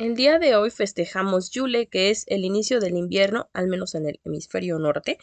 El día de hoy festejamos Yule, que es el inicio del invierno, al menos en el hemisferio norte.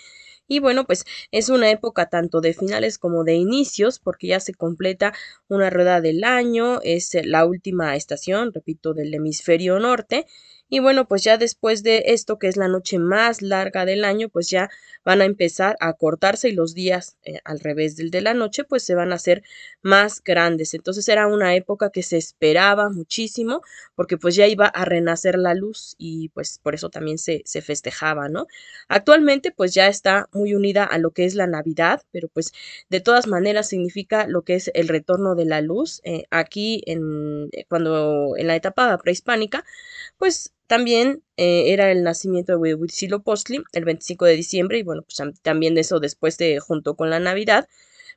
Y bueno, pues es una época tanto de finales como de inicios, porque ya se completa una rueda del año, es la última estación, repito, del hemisferio norte. Y bueno, pues ya después de esto, que es la noche más larga del año, pues ya van a empezar a cortarse y los días eh, al revés del de la noche, pues se van a hacer más grandes. Entonces era una época que se esperaba muchísimo porque pues ya iba a renacer la luz y pues por eso también se, festejaba, ¿no? Actualmente pues ya está muy unida a lo que es la Navidad, pero pues de todas maneras significa lo que es el retorno de la luz. Eh, aquí en, eh, cuando en la etapa prehispánica, pues también eh, era el nacimiento de Huitzilopochtli, el 25 de diciembre, y bueno, pues también eso después de junto con la Navidad.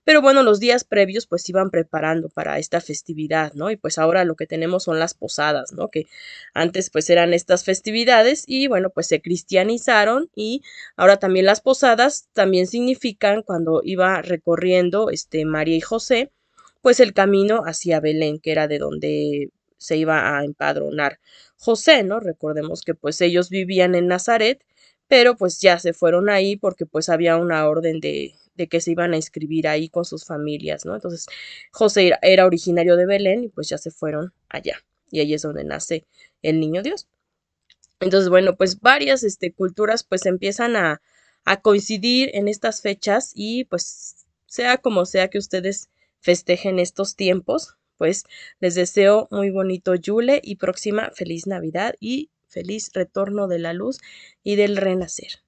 Pero bueno, los días previos pues iban preparando para esta festividad, ¿no? Y pues ahora lo que tenemos son las posadas, ¿no? Que antes pues eran estas festividades y bueno, pues se cristianizaron y ahora también las posadas también significan cuando iba recorriendo este María y José, pues el camino hacia Belén, que era de donde se iba a empadronar José, ¿no? Recordemos que pues ellos vivían en Nazaret, pero pues ya se fueron ahí porque pues había una orden de, que se iban a inscribir ahí con sus familias, ¿no? Entonces José era originario de Belén y pues ya se fueron allá. Y ahí es donde nace el niño Dios. Entonces, bueno, pues varias este, culturas pues empiezan a, a coincidir en estas fechas y pues sea como sea que ustedes festejen estos tiempos, pues les deseo muy bonito Yule y próxima feliz Navidad y feliz retorno de la luz y del renacer.